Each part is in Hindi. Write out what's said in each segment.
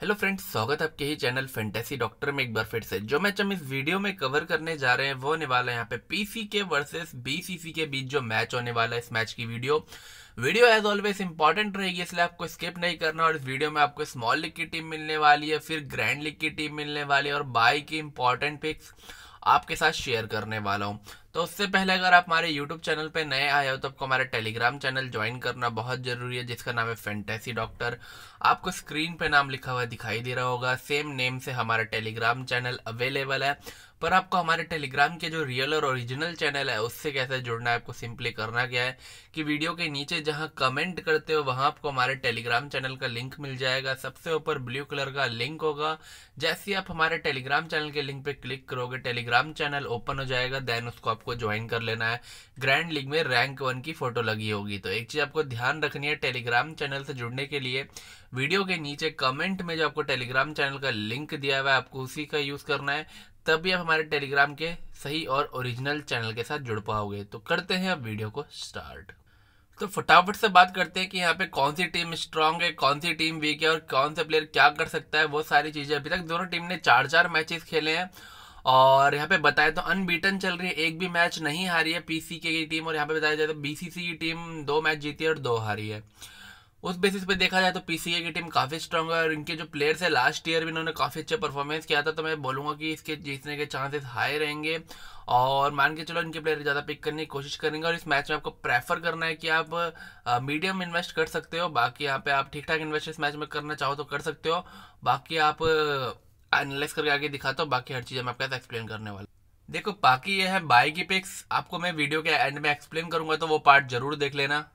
हेलो फ्रेंड्स स्वागत है आपके ही चैनल फेंटेसी डॉक्टर में एक बार फिर से जो मैच हम इस वीडियो में कवर करने जा रहे हैं वो होने वाला है यहाँ पे पीसी के वर्सेस बीसीसी के बीच जो मैच होने वाला है इस मैच की video video as always important रहेगी इसलिए आपको स्किप नहीं करना और इस वीडियो में आपको स्मॉल लीग की टीम मिलने वाली है फिर ग्रैंड लीग की टीम मिलने वाली है और बाई की इंपॉर्टेंट पिक्स आपके साथ शेयर करने वाला हूँ तो उससे पहले अगर आप हमारे यूट्यूब चैनल पे नए आए हो तो आपको हमारा टेलीग्राम चैनल ज्वाइन करना बहुत ज़रूरी है जिसका नाम है फैंटेसी डॉक्टर आपको स्क्रीन पे नाम लिखा हुआ दिखाई दे रहा होगा सेम नेम से हमारा टेलीग्राम चैनल अवेलेबल है पर आपको हमारे टेलीग्राम के जो रियल और ओरिजिनल चैनल है उससे कैसे जुड़ना है आपको सिंपली करना क्या है कि वीडियो के नीचे जहाँ कमेंट करते हो वहाँ आपको हमारे टेलीग्राम चैनल का लिंक मिल जाएगा सबसे ऊपर ब्लू कलर का लिंक होगा जैसे ही आप हमारे टेलीग्राम चैनल के लिंक पर क्लिक करोगे टेलीग्राम चैनल ओपन हो जाएगा देन उसको आपको ज्वाइन कर लेना है ग्रैंड लीग में रैंक वन की फोटो लगी होगी तो एक चीज़ आपको ध्यान रखनी है टेलीग्राम चैनल से जुड़ने के लिए वीडियो के नीचे कमेंट में जो आपको टेलीग्राम चैनल का लिंक दिया हुआ है आपको उसी का यूज़ करना है तब भी आप हमारे टेलीग्राम के सही और ओरिजिनल चैनल के साथ जुड़ पाओगे तो करते हैं अब वीडियो को स्टार्ट तो फटाफट से बात करते हैं कि यहाँ पे कौन सी टीम स्ट्रांग है कौन सी टीम वीक है और कौन सा प्लेयर क्या कर सकता है वो सारी चीज़ें अभी तक दोनों टीम ने चार चार मैचेस खेले हैं और यहाँ पे बताए तो अनबीटन चल रही है एक भी मैच नहीं हारी है पीसीके की टीम और यहाँ पे बताया जाए तो बीसीसी की टीम दो मैच जीती है और दो हारी है उस बेसिस पे देखा जाए तो पीसीए की टीम काफ़ी स्ट्रांग है और इनके जो प्लेयर्स है लास्ट ईयर भी इन्होंने काफ़ी अच्छा परफॉर्मेंस किया था तो मैं बोलूँगा कि इसके जीतने के चांसेस हाई रहेंगे और मान के चलो इनके प्लेयर ज़्यादा पिक करने की कोशिश करेंगे और इस मैच में आपको प्रेफर करना है कि आप मीडियम इन्वेस्ट कर सकते हो बाकी यहाँ पे आप ठीक ठाक इन्वेस्ट इस मैच में करना चाहो तो कर सकते हो बाकी आप एनालाइज करके आगे दिखाता हूँ बाकी हर चीज़ मैं आपके साथ एक्सप्लेन करने वाला देखो बाकी ये है बाई की पिक्स आपको मैं वीडियो के एंड में एक्सप्लेन करूंगा तो वो पार्ट जरूर देख लेना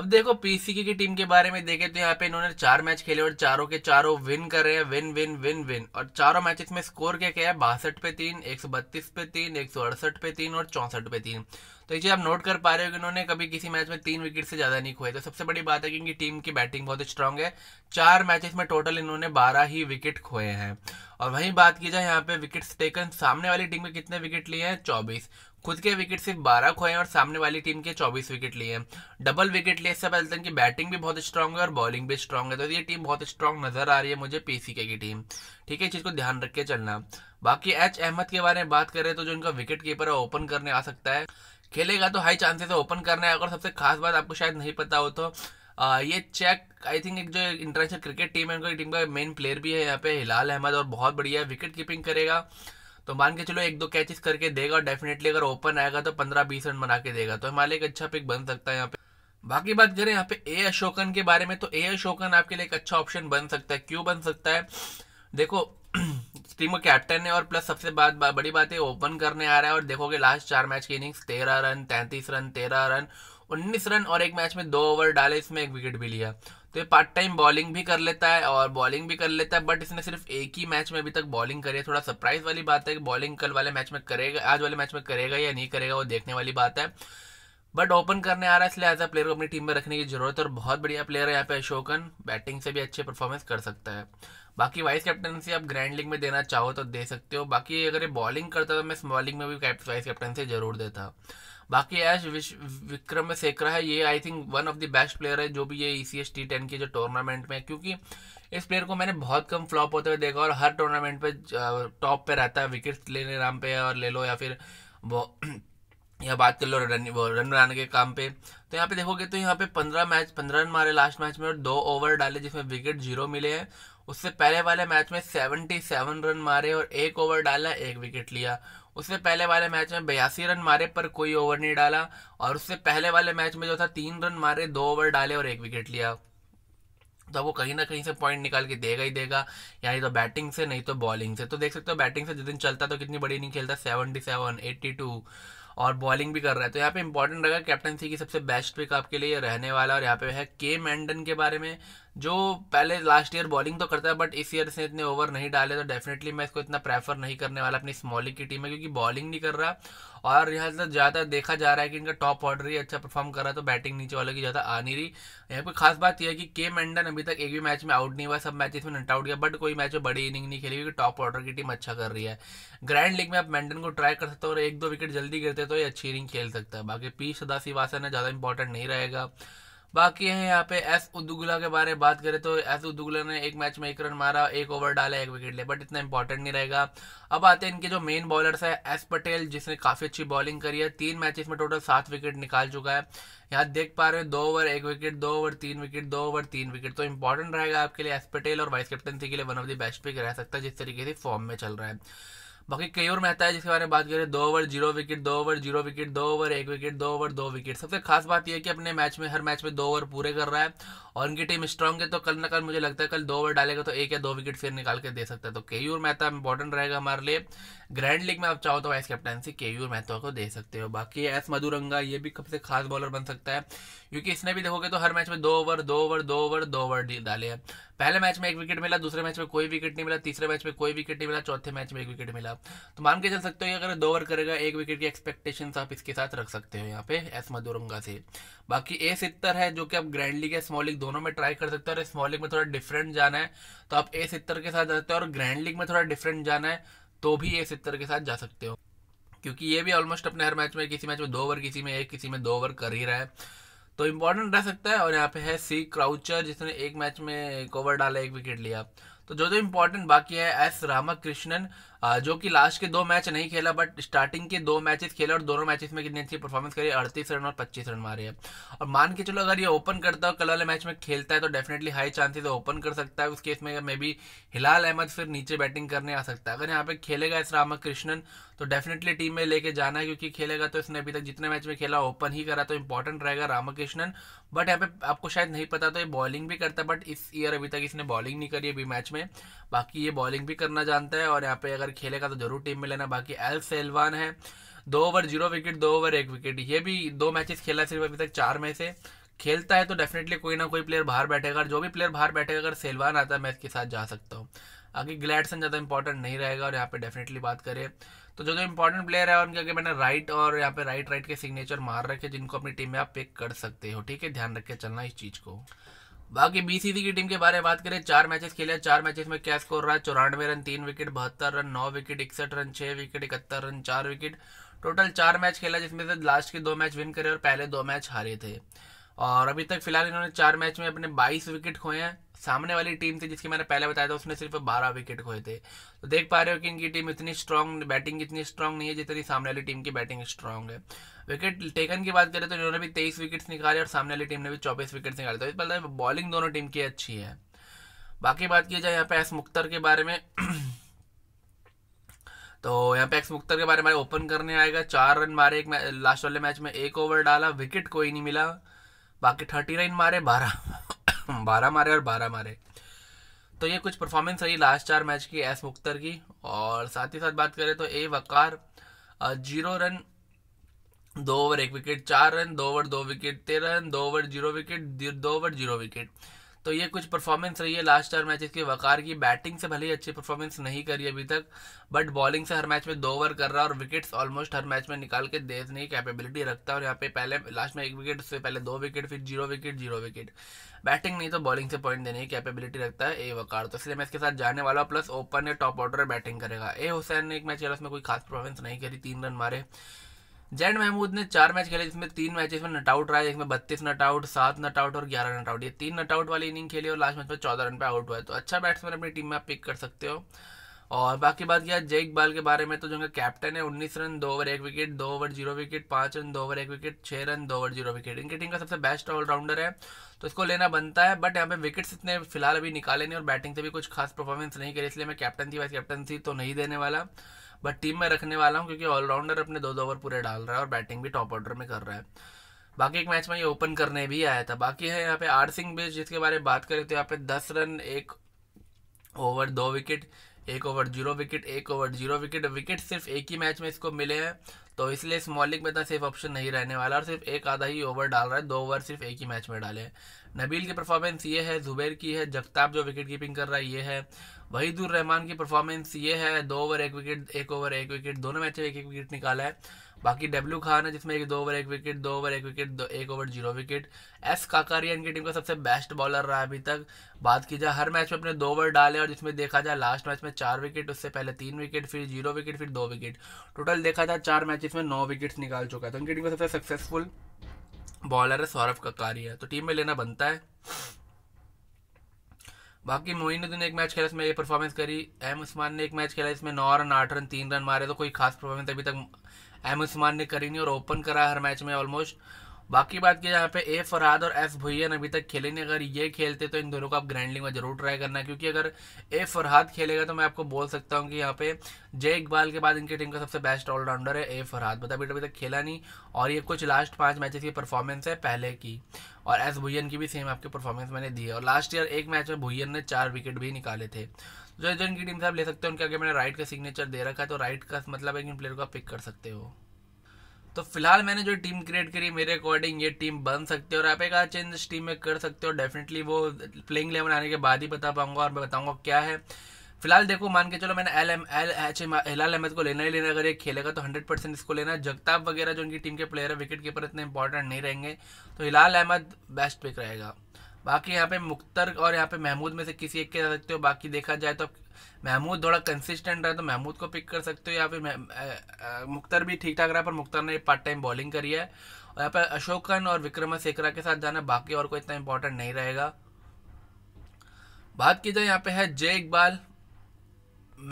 अब देखो पीसीके की टीम के बारे में देखे तो यहाँ पे इन्होंने चार मैच खेले और चारों के चारों विन कर रहे हैं विन विन विन विन और चारों मैचेस में स्कोर क्या क्या है बासठ पे तीन एक सौ बत्तीस पे तीन एक सौ अड़सठ पे तीन और चौसठ पे तीन तो ये आप नोट कर पा रहे हो कि इन्होंने कभी किसी मैच में तीन विकेट से ज़्यादा नहीं खोए तो सबसे बड़ी बात है कि इनकी टीम की बैटिंग बहुत स्ट्रांग है चार मैचेस में टोटल इन्होंने बारह ही विकेट खोए हैं और वहीं बात की जाए यहाँ पे विकेट्स टेकन सामने वाली टीम में कितने विकेट लिए हैं चौबीस खुद के विकेट सिर्फ बारह खोए और सामने वाली टीम के चौबीस विकेट लिए हैं डबल विकेट लिए इससे पता चलता बैटिंग भी बहुत स्ट्रांग है और बॉलिंग भी स्ट्रांग है तो ये टीम बहुत स्ट्रांग नजर आ रही है मुझे पीसीके की टीम ठीक है चीज़ को ध्यान रख के चलना बाकी एच अहमद के बारे में बात करें तो जो इनका विकेट कीपर है ओपन करने आ सकता है खेलेगा तो हाई चांसेस है ओपन करने अगर सबसे खास बात आपको शायद नहीं पता हो तो आ, ये चेक आई थिंक एक जो इंटरनेशनल क्रिकेट टीम है उनका टीम का मेन प्लेयर भी है यहाँ पे हिलाल अहमद और बहुत बढ़िया विकेट कीपिंग करेगा तो मान के चलो एक दो कैचेस करके देगा और डेफिनेटली अगर ओपन आएगा तो पंद्रह बीस रन बना के देगा तो हमारे एक अच्छा पिक बन सकता है यहाँ पे बाकी बात करें यहाँ पे ए अशोकन के बारे में तो ए अशोकन आपके लिए एक अच्छा ऑप्शन बन सकता है क्यों बन सकता है देखो टीम का कैप्टन है और प्लस सबसे बात बा, बड़ी बात है ओपन करने आ रहा है और देखोगे लास्ट चार मैच की इनिंग्स तेरह रन तैंतीस रन तेरह रन उन्नीस रन और एक मैच में दो ओवर डाले इसमें एक विकेट भी लिया तो ये पार्ट टाइम बॉलिंग भी कर लेता है और बॉलिंग भी कर लेता है बट इसने सिर्फ एक ही मैच में अभी तक बॉलिंग करी है थोड़ा सरप्राइज वाली बात है कि बॉलिंग कल वाले मैच में करेगा आज वाले मैच में करेगा या नहीं करेगा वो देखने वाली बात है बट ओपन करने आ रहा है इसलिए एज अ प्लेयर को अपनी टीम में रखने की जरूरत है और बहुत बढ़िया प्लेयर है यहाँ पे अशोकन बैटिंग से भी अच्छे परफॉर्मेंस कर सकता है बाकी वाइस कैप्टनसी आप ग्रैंड लीग में देना चाहो तो दे सकते हो बाकी अगर ये बॉलिंग करता तो मैं स्मॉलिंग में भी वाइस कैप्टनसी जरूर देता बाकी एज विक्रम सेकरा है ये I think one of the best player है जो भी ये E C S T ten के जो टूर्नामेंट में है क्योंकि इस प्लेयर को मैंने बहुत कम फ्लॉप होते हुए देखा और हर टूर्नामेंट पे टॉप पे रहता है विकेट लेने नाम पे और ले लो या फिर वो या बात कर लो रन रन बनाने के काम पे तो यहाँ पे देखोगे तो यहाँ पे पंद्रह मैच पंद्रह रन मारे लास्ट मैच में और दो ओवर डाले जिसमें विकेट जीरो मिले हैं उससे पहले वाले मैच में सेवेंटी सेवन रन मारे और एक ओवर डाला एक विकेट लिया उससे पहले वाले मैच में बयासी रन मारे पर कोई ओवर नहीं डाला और उससे पहले वाले मैच में जो था तीन रन मारे दो ओवर डाले और एक विकेट लिया तो वो कहीं ना कहीं से पॉइंट निकाल के देगा ही देगा यानी तो बैटिंग से नहीं तो बॉलिंग से तो देख सकते हो बैटिंग से जिस दिन चलता तो कितनी बड़ी नहीं खेलता सेवनटी सेवन एट्टी टू और बॉलिंग भी कर रहा है तो यहाँ पे इंपॉर्टेंट रहेगा कैप्टनसी की सबसे बेस्ट पिक आपके लिए रहने वाला और यहाँ पे है के मैंडन के बारे में जो पहले लास्ट ईयर बॉलिंग तो करता है बट इस ईयर से इतने ओवर नहीं डाले तो डेफिनेटली मैं इसको इतना प्रेफर नहीं करने वाला अपनी स्मॉलिंग की टीम में क्योंकि बॉलिंग नहीं कर रहा और यहाँ से ज़्यादा देखा जा रहा है कि इनका टॉप ऑर्डर ही अच्छा परफॉर्म कर रहा है तो बैटिंग नीचे वाले की ज़्यादा आ नहीं रही यहाँ पर खास बात यह है कि के मैंडन अभी तक एक भी मैच में आउट नहीं हुआ सब मैच इसमें नट आउट गया बट कोई मैच में बड़ी इनिंग नहीं खेली क्योंकि टॉप ऑर्डर की टीम अच्छा कर रही है ग्रैंड लीग में आप मैंडन को ट्राई कर सकते हो और एक दो विकेट जल्दी गिरते तो ये अच्छी इनिंग खेल सकता है बाकी पी सदा है ज़्यादा इंपॉर्टेंट नहीं रहेगा बाकी है यहाँ पे एस उदुगुला के बारे में बात करें तो एस उदुगुला ने एक मैच में एक रन मारा एक ओवर डाला एक विकेट ले बट इतना इंपॉर्टेंट नहीं रहेगा अब आते हैं इनके जो मेन बॉलर्स है एस पटेल जिसने काफ़ी अच्छी बॉलिंग करी है तीन मैचेस में टोटल सात विकेट निकाल चुका है यहाँ देख पा रहे हो दो ओवर एक विकेट दो ओवर तीन विकेट दो ओवर तीन विकेट तो इंपॉर्टेंट रहेगा आपके लिए एस पटेल और वाइस कैप्टनसी के लिए one of the best pick रह सकता है जिस तरीके से फॉर्म में चल रहा है बाकी कई और मेहता है जिसके बारे में बात करें दो ओवर जीरो विकेट दो ओवर जीरो विकेट दो ओवर एक विकेट दो ओवर दो विकेट सबसे खास बात यह है कि अपने मैच में हर मैच में दो ओवर पूरे कर रहा है और उनकी टीम स्ट्रांग है तो कल ना कल मुझे लगता है कल दो ओवर डालेगा तो एक या दो विकेट फिर निकाल के दे सकता है तो केयूर मेहता इंपॉर्टेंट रहेगा हमारे लिए ग्रैंड लीग में आप चाहो तो वाइस कैप्टनसी केयूर मेहता को दे सकते हो बाकी एस मधुरंगा ये भी सबसे खास बॉलर बन सकता है क्योंकि इसने भी देखोगे तो हर मैच में दो ओवर दो ओवर दो ओवर दो ओवर डाले हैं पहले मैच में एक विकेट मिला दूसरे मैच में कोई विकेट नहीं मिला तीसरे मैच में कोई विकेट नहीं मिला चौथे मैच में एक विकेट मिला तो मान के चल सकते हो कि अगर दो ओवर करेगा एक विकेट की एक्सपेक्टेशन आप इसके साथ रख सकते हो यहाँ पे एस मधुरंगा से बाकी ए सितर है जो कि आप ग्रैंड लीग या स्मॉल लीग दोनों में ट्राई कर सकते हो और स्मॉल लीग में थोड़ा डिफरेंट जाना है तो आप ए सितर के साथ जा सकते हो और ग्रैंड लीग में थोड़ा डिफरेंट जाना है तो भी ए सितर के साथ जा सकते हो क्योंकि ये भी ऑलमोस्ट अपने हर मैच में किसी मैच में दो ओवर किसी में एक किसी में दो ओवर कर ही रहा है तो इम्पोर्टेंट रह सकता है और यहाँ पे है सी क्राउचर जिसने एक मैच में एक ओवर डाला एक विकेट लिया तो जो जो तो इम्पोर्टेंट बाकी है एस रामाकृष्णन जो कि लास्ट के दो मैच नहीं खेला बट स्टार्टिंग के दो मैचेस खेले और दोनों मैचेस में कितनी अच्छी परफॉर्मेंस करी अड़तीस रन और पच्चीस रन मारे हैं और मान के चलो अगर ये ओपन करता है कल वाले मैच में खेलता है तो डेफिनेटली हाई चांसेस ओपन कर सकता है उस केस में मे बी हिलाल अहमद फिर नीचे बैटिंग करने आ सकता है अगर यहाँ पे खेलेगा इस रामकृष्णन तो डेफिनेटली टीम में लेके जाना है क्योंकि खेलेगा तो इसने अभी तक जितने मैच में खेला ओपन ही करा तो इंपॉर्टेंट रहेगा रामकृष्णन बट यहाँ पे आपको शायद नहीं पता तो ये बॉलिंग भी करता है बट इस ईयर अभी तक इसने बॉलिंग नहीं करी अभी मैच में बाकी ये बॉलिंग भी करना जानता है और यहाँ पे अगर अगर खेलेगा तो जरूर टीम में लेना बाकी एल सेलवान है दो ओवर जीरो विकेट दो ओवर एक विकेट ये भी दो मैचेस खेला सिर्फ अभी तक चार में से खेलता है तो डेफिनेटली कोई ना कोई प्लेयर बाहर बैठेगा जो भी प्लेयर बाहर बैठेगा अगर सेलवान आता है मैच के साथ जा सकता हूँ आगे ग्लैडसन ज़्यादा इंपॉर्टेंट नहीं रहेगा और यहाँ पे डेफिनेटली बात करें तो जो जो इंपॉर्टेंट प्लेयर है उनके आगे मैंने राइट और यहाँ पे राइट राइट के सिग्नेचर मार रखे जिनको अपनी टीम में आप पिक कर सकते हो ठीक है ध्यान रख के चलना इस चीज़ को बाकी बीसीसी की टीम के बारे में बात करें चार मैचेस खेले चार मैचेस में क्या स्कोर रहा चौरानवे रन तीन विकेट बहत्तर रन नौ विकेट इकसठ रन छह विकेट इकहत्तर रन चार विकेट टोटल चार मैच खेला जिसमें से लास्ट के दो मैच विन करे और पहले दो मैच हारे थे और अभी तक फिलहाल इन्होंने चार मैच में अपने 22 विकेट खोए हैं सामने वाली टीम थी जिसकी मैंने पहले बताया था उसने सिर्फ 12 विकेट खोए थे तो देख पा रहे हो कि इनकी टीम इतनी स्ट्रांग बैटिंग इतनी स्ट्रांग नहीं है जितनी सामने वाली टीम की बैटिंग स्ट्रांग है विकेट टेकन की बात करें तो इन्होंने भी तेईस विकेट्स निकाले और सामने वाली टीम ने भी चौबीस विकेट्स निकाले तो इस बार बॉलिंग दोनों टीम की अच्छी है बाकी बात की जाए यहाँ पे एस मुख्तर के बारे में तो यहाँ पे एक्स मुख्तर के बारे में ओपन करने आएगा चार रन मारे एक लास्ट वाले मैच में एक ओवर डाला विकेट कोई नहीं मिला बाकी थर्टी रन मारे बारह बारह मारे और बारह मारे तो ये कुछ परफॉर्मेंस रही लास्ट चार मैच की एस मुख्तर की और साथ ही साथ बात करें तो ए वकार जीरो रन दो ओवर एक विकेट चार रन दो ओवर दो विकेट तेरह रन दो ओवर जीरो विकेट दो ओवर जीरो विकेट तो ये कुछ परफॉर्मेंस रही है लास्ट चार मैचेस की वकार की बैटिंग से भले ही अच्छी परफॉर्मेंस नहीं करी अभी तक बट बॉलिंग से हर मैच में दो ओवर कर रहा है और विकेट्स ऑलमोस्ट हर मैच में निकाल के देखने की कैपेबिलिटी रखता है और यहाँ पे पहले लास्ट में एक विकेट उससे पहले दो विकेट फिर zero wicket zero wicket batting नहीं तो बॉलिंग से पॉइंट देने की कैपेबिलिटी रखता है ए वकार तो इसलिए मैं इसके साथ जाने वाला प्लस ओपन या टॉप ऑर्डर बैटिंग करेगा ए हुसैन ने एक मैच खेला उसमें कोई खास परफॉर्मेंस नहीं करी तीन रन मारे जैन महमूद ने चार मैच खेले जिसमें तीन मैचेस में नट आउट रहा है जिसमें बत्तीस नट आउट सात नट आउट और ग्यारह नटआउट ये तीन नट आउट वाली इनिंग खेली और लास्ट मैच में चौदह रन पे आउट हुआ है तो अच्छा बैट्समैन अपनी टीम में आप पिक कर सकते हो और बाकी बात किया जय इकबाल के बारे में तो जो उनका कैप्टन है उन्नीस रन दो ओवर एक विकेट दो ओवर जीरो विकेट पाँच रन दो ओवर एक विकेट छः रन दो ओवर जीरो विकेट इनकी टीम का सबसे बेस्ट ऑलराउंडर है तो इसको लेना बनता है बट यहाँ पे विकेट्स इतने फिलहाल अभी निकाले नहीं और बैटिंग से भी कुछ खास परफॉर्मेंस नहीं करी इसलिए मैं कैप्टन थी वाइस कैप्टन थी तो नहीं देने वाला बट टीम में रखने वाला हूँ क्योंकि ऑलराउंडर अपने दो दो ओवर पूरे डाल रहा है और बैटिंग भी टॉप ऑर्डर में कर रहा है बाकी एक मैच में ये ओपन करने भी आया था बाकी है यहाँ पे आर सिंह बेस जिसके बारे में बात करें तो यहाँ पे दस रन एक ओवर दो विकेट एक ओवर जीरो विकेट एक ओवर जीरो विकेट विकेट सिर्फ एक ही मैच में इसको मिले हैं तो इसलिए इस मौलिक में तो सेफ ऑप्शन नहीं रहने वाला और सिर्फ एक आधा ही ओवर डाल रहा है दो ओवर सिर्फ एक ही मैच में डाले नबील की परफॉर्मेंस ये है जुबैर की है जगताब जो विकेट कीपिंग कर रहा है ये है वहीदुर रहमान की परफॉर्मेंस ये है दो ओवर एक विकेट एक ओवर एक विकेट दोनों मैच में एक एक विकेट निकाला है बाकी डब्ल्यू खान है जिसमें एक दो ओवर एक विकेट दो ओवर एक विकेट दो एक over zero wicket S Kakaria इनकी टीम का सबसे बेस्ट बॉलर रहा अभी तक बात की जाए हर मैच में अपने दो ओवर डाले और जिसमें देखा जाए लास्ट मैच में चार विकेट उससे पहले तीन विकेट फिर जीरो विकेट फिर दो विकेट टोटल देखा जाए चार मैचेस में नौ विकेट्स निकाल चुका है तो इनकी टीम का सबसे सक्सेसफुल बॉलर है सौरभ काकारिया तो टीम में लेना बनता है बाकी मोइनुद्दीन ने एक मैच खेला इसमें ये परफॉर्मेंस करी एम उस्मान ने एक मैच खेला इसमें नौ रन आठ रन तीन रन मारे तो कोई खास परफॉर्मेंस अभी तक एम उस्मान ने करी नहीं और ओपन करा हर मैच में ऑलमोस्ट बाकी बात की यहाँ पे ए फराद और एफ भुइयन अभी तक खेले नहीं अगर ये खेलते तो इन दोनों को आप ग्रैंड में जरूर ट्राई करना क्योंकि अगर ए फरहाद खेलेगा तो मैं आपको बोल सकता हूँ कि यहाँ पे जय इकबाल के बाद इनकी टीम का सबसे बेस्ट ऑलराउंडर है ए फरहाद बता मतलब अभी तक खेला नहीं और ये कुछ लास्ट पाँच मैचेस की परफॉर्मेंस है पहले की और एस भुयन की भी सेम आपके परफॉर्मेंस मैंने दी है और लास्ट ईयर एक मैच में भुयन ने चार विकेट भी निकाले थे जो जो इनकी टीम से आप ले सकते हो उनके आगे मैंने राइट का सिग्नेचर दे रखा है तो राइट का मतलब एक इन प्लेयर को आप पिक कर सकते हो तो फिलहाल मैंने जो टीम क्रिएट करी मेरे अकॉर्डिंग ये टीम बन सकती है और आप एक आज चेंज इस टीम में कर सकते हो डेफिनेटली वो प्लेइंग लेवल आने के बाद ही बता पाऊंगा और मैं बताऊंगा क्या है फिलहाल देखो मान के चलो मैंने L M L H M Hilal Ahmed को लेना ही लेना अगर ये खेलेगा तो हंड्रेड परसेंट इसको लेना जगताप वगैरह जो उनकी टीम के प्लेयर है विकेट कीपर इतने इंपॉर्टेंट नहीं रहेंगे तो हिलाल अहमद बेस्ट पिक रहेगा बाकी यहाँ पे मुख्तर और यहाँ पे महमूद में से किसी एक के जा सकते हो बाकी देखा जाए तो महमूद थोड़ा कंसिस्टेंट रहा तो महमूद को पिक कर सकते हो या फिर मुख्तर भी ठीक ठाक रहा पर मुख्तर ने पार्ट टाइम बॉलिंग करी है और यहाँ पर अशोकन और विक्रम सेकरा के साथ जाना बाकी और कोई इतना इंपॉर्टेंट नहीं रहेगा बात की जाए यहाँ पे है जय इकबाल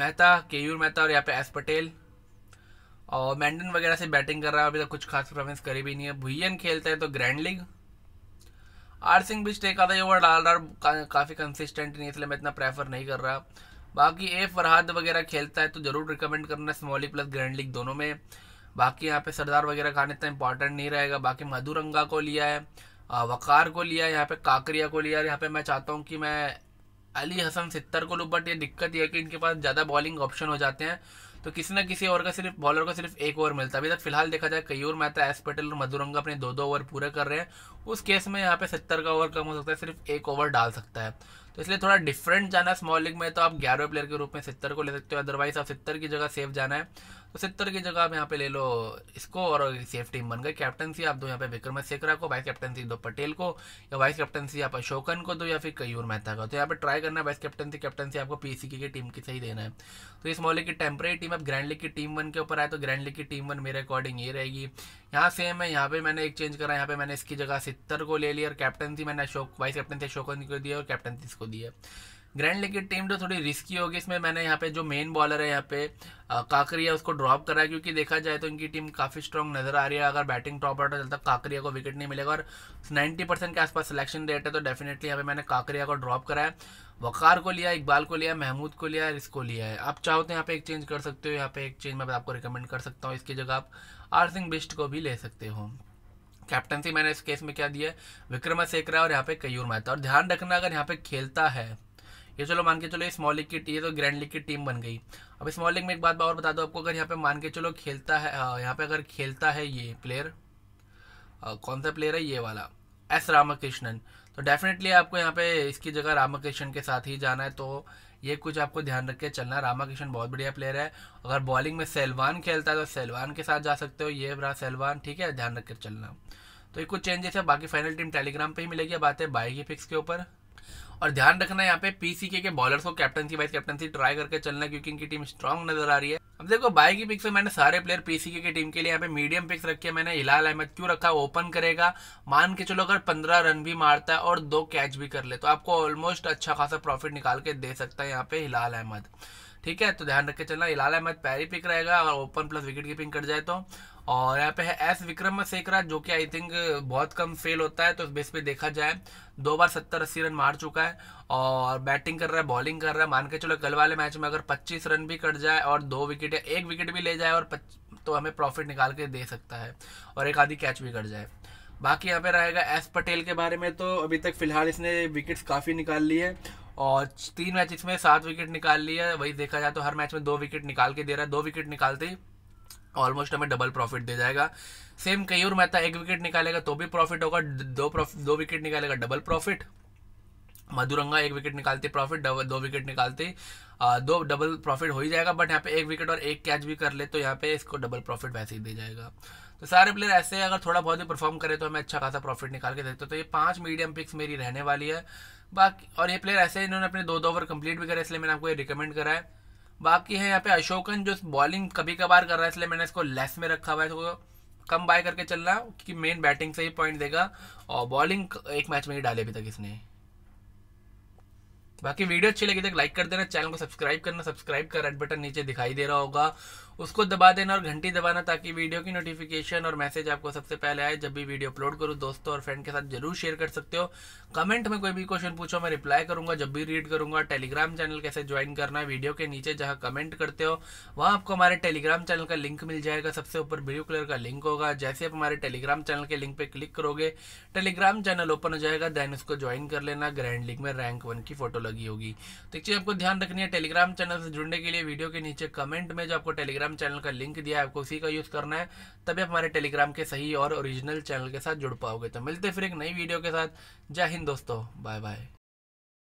मेहता केयूर मेहता और यहाँ पे एस पटेल और मैंडन वगैरह से बैटिंग कर रहा है अभी तक तो कुछ खास परफॉर्मेंस करी भी नहीं है भुइयन खेलते हैं तो ग्रैंड लीग आर सिंह भी स्टेक आता है ये ओवर डाल रहा है काफ़ी कंसिस्टेंट नहीं इसलिए मैं इतना प्रेफर नहीं कर रहा बाकी ए फरहाद वगैरह खेलता है तो ज़रूर रिकमेंड करना स्मॉली प्लस ग्रैंड लीग दोनों में बाकी यहाँ पे सरदार वगैरह खान इतना इंपॉर्टेंट नहीं रहेगा बाकी मधुरंगा को लिया है वकार को लिया है यहाँ पे काकरिया को लिया है यहाँ पे मैं चाहता हूँ कि मैं अली हसन सित्तर को लूँ बट ये दिक्कत यह है कि इनके पास ज़्यादा बॉलिंग ऑप्शन हो जाते हैं तो किसी ना किसी ओवर का सिर्फ बॉलर को सिर्फ एक ओवर मिलता है अभी तक फिलहाल देखा जाए कयूर मेहता एस पटेल और तो मधुरंगा अपने दो दो ओवर पूरे कर रहे हैं उस केस में यहाँ पे सत्तर का ओवर कम हो सकता है सिर्फ एक ओवर डाल सकता है तो इसलिए थोड़ा डिफरेंट जाना है स्मॉल लीग में तो आप ग्यारहवें प्लेयर के रूप में सत्तर को ले सकते हो अदरवाइज आप सत्तर की जगह सेफ जाना है सत्तर की जगह आप यहाँ पे ले लो इसको और सेफ टीम बन गए कैप्टनसी आप दो यहाँ पे विक्रम सेकरा को वाइस कैप्टनसी दो पटेल को या वाइस कैप्टनसी आप अशोकन को दो या फिर कयूर मेहता को तो यहाँ पे ट्राई करना वाइस कैप्टनसी कैप्टनसी आपको पीसीके की टीम की सही देना है तो इस मोहल्ले की टेम्प्रेरी टीम अब ग्रैंड लीग की टीम वन के ऊपर आए तो ग्रैंड लीग की टीम वन मेरे अकॉर्डिंग ये रहेगी यहाँ सेम है यहाँ पे मैंने एक चेंज करा यहाँ पे मैंने इसकी जगह सित्तर को ले लिया और कैप्टनसी मैंने अशोक वाइस कैप्टनसी अशोकन को दिया और कैप्टनसी को दिया ग्रैंड लेकिन टीम तो थोड़ी रिस्की होगी इसमें मैंने यहाँ पे जो मेन बॉलर है यहाँ पे काकरिया उसको ड्रॉप करा क्योंकि देखा जाए तो इनकी टीम काफ़ी स्ट्रॉन्ग नजर आ रही है अगर बैटिंग टॉप आउट चलता काकरिया को विकेट नहीं मिलेगा और 90 परसेंट के आसपास सिलेक्शन रेट है तो डेफिनेटली यहाँ पे मैंने काकरिया को ड्रॉप कराया वकार को लिया इकबाल को लिया महमूद को लिया इसको लिया है आप चाहो तो यहाँ पे एक चेंज कर सकते हो यहाँ पे एक चेंज मैं आपको रिकमेंड कर सकता हूँ इसकी जगह आप आर सिंह बिस्ट को भी ले सकते हो कैप्टनसी मैंने इस केस में क्या दिया है सेकरा और यहाँ पे कयूर मेहता और ध्यान रखना अगर यहाँ पे खेलता है ये चलो मान के चलो ये स्मॉल लीग की टीम है तो ग्रैंड लीग की टीम बन गई अब स्मॉल लीग में एक बात और बता दो आपको अगर यहाँ पे मान के चलो खेलता है हाँ, यहाँ पे अगर खेलता है ये प्लेयर कौन सा प्लेयर है ये वाला एस रामकृष्णन तो डेफिनेटली आपको यहाँ पे इसकी जगह रामकृष्णन के साथ ही जाना है तो ये कुछ आपको ध्यान रख के चलना रामाकृष्ण बहुत बढ़िया प्लेयर है अगर बॉलिंग में सेलवान खेलता है तो सेलवान के साथ जा सकते हो ये रहा सेलवान ठीक है ध्यान रख के चलना तो ये कुछ चेंजेस है बाकी फाइनल टीम टेलीग्राम पे ही मिलेगी बात है बाई की फिक्स के ऊपर और ध्यान रखना यहाँ पे पीसीके के बॉलर्स को कैप्टनसी वाइस कैप्टनसी ट्राई करके चलना क्योंकि इनकी टीम स्ट्रॉन्ग नजर आ रही है अब देखो बाई की पिक्स में मैंने सारे प्लेयर पीसीके की टीम के लिए यहाँ पे मीडियम पिक्स रखी है मैंने हिलाल अहमद क्यों रखा ओपन करेगा मान के चलो अगर पंद्रह रन भी मारता है और दो कैच भी कर ले तो आपको ऑलमोस्ट अच्छा खासा प्रॉफिट निकाल के दे सकता है यहाँ पे हिलाल अहमद ठीक है तो ध्यान रख के चलना हिलाल अहमद पैरी पिक रहेगा और ओपन प्लस विकेट कीपिंग कर जाए तो और यहाँ पे है एस विक्रम सेकरा जो कि आई थिंक बहुत कम फेल होता है तो इस बेस पे देखा जाए दो बार सत्तर अस्सी रन मार चुका है और बैटिंग कर रहा है बॉलिंग कर रहा है मान के चलो कल वाले मैच में अगर 25 रन भी कट जाए और दो विकेट या एक विकेट भी ले जाए और पच... तो हमें प्रॉफिट निकाल के दे सकता है और एक आधी कैच भी कट जाए बाकी यहाँ पे रहेगा एस पटेल के बारे में तो अभी तक फिलहाल इसने विकेट्स काफ़ी निकाल ली है और तीन मैच इसमें सात विकेट निकाल लिया है वही देखा जाए तो हर मैच में दो विकेट निकाल के दे रहा है दो विकेट निकालते ही ऑलमोस्ट हमें डबल प्रॉफिट दे जाएगा सेम कयूर मेहता एक विकेट निकालेगा तो भी प्रॉफिट होगा दो प्रॉफिट दो विकेट निकालेगा डबल प्रॉफिट मधुरंगा एक विकेट निकालते प्रॉफिट दो विकेट निकालते दो डबल प्रॉफिट हो ही जाएगा बट यहाँ पे एक विकेट और एक कैच भी कर ले तो यहाँ पे इसको डबल प्रॉफिट वैसे ही दे जाएगा तो सारे प्लेयर ऐसे अगर थोड़ा बहुत भी परफॉर्म करे तो हमें अच्छा खासा प्रॉफिट निकाल के देते तो ये पांच मीडियम पिक्स मेरी रहने वाली है बाकी और ये प्लेयर ऐसे इन्होंने अपने दो दो ओवर कंप्लीट भी करे इसलिए मैंने आपको ये रिकमेंड करा है बाकी है यहाँ पे अशोकन जो बॉलिंग कभी कभार कर रहा है इसलिए मैंने इसको लेस में रखा हुआ है इसको कम बाय करके चलना क्योंकि मेन बैटिंग से ही पॉइंट देगा और बॉलिंग एक मैच में ही डाले अभी तक इसने बाकी वीडियो अच्छी लगी तक तो लाइक कर देना चैनल को सब्सक्राइब करना सब्सक्राइब का रेड बटन नीचे दिखाई दे रहा होगा उसको दबा देना और घंटी दबाना ताकि वीडियो की नोटिफिकेशन और मैसेज आपको सबसे पहले आए जब भी वीडियो अपलोड करूँ दोस्तों और फ्रेंड के साथ जरूर शेयर कर सकते हो कमेंट में कोई भी क्वेश्चन पूछो मैं रिप्लाई करूंगा जब भी रीड करूँगा टेलीग्राम चैनल कैसे ज्वाइन करना है वीडियो के नीचे जहाँ कमेंट करते हो वहाँ आपको हमारे टेलीग्राम चैनल का लिंक मिल जाएगा सबसे ऊपर ब्लू कलर का लिंक होगा जैसे आप हमारे टेलीग्राम चैनल के लिंक पर क्लिक करोगे टेलीग्राम चैनल ओपन हो जाएगा देन उसको ज्वाइन कर लेना ग्रैंड लिंक में रैंक वन की फोटो लगी होगी तो एक चीज़ आपको ध्यान रखनी है टेलीग्राम चैनल से जुड़ने के लिए वीडियो के नीचे कमेंट में जो आपको टेलीग्राम टेलीग्राम चैनल का लिंक दिया है आपको उसी का यूज़ करना है तभी आप हमारे टेलीग्राम के सही और ओरिजिनल चैनल के साथ जुड़ पाओगे तो मिलते फिर एक नई वीडियो के साथ जय हिंद दोस्तों बाय बाय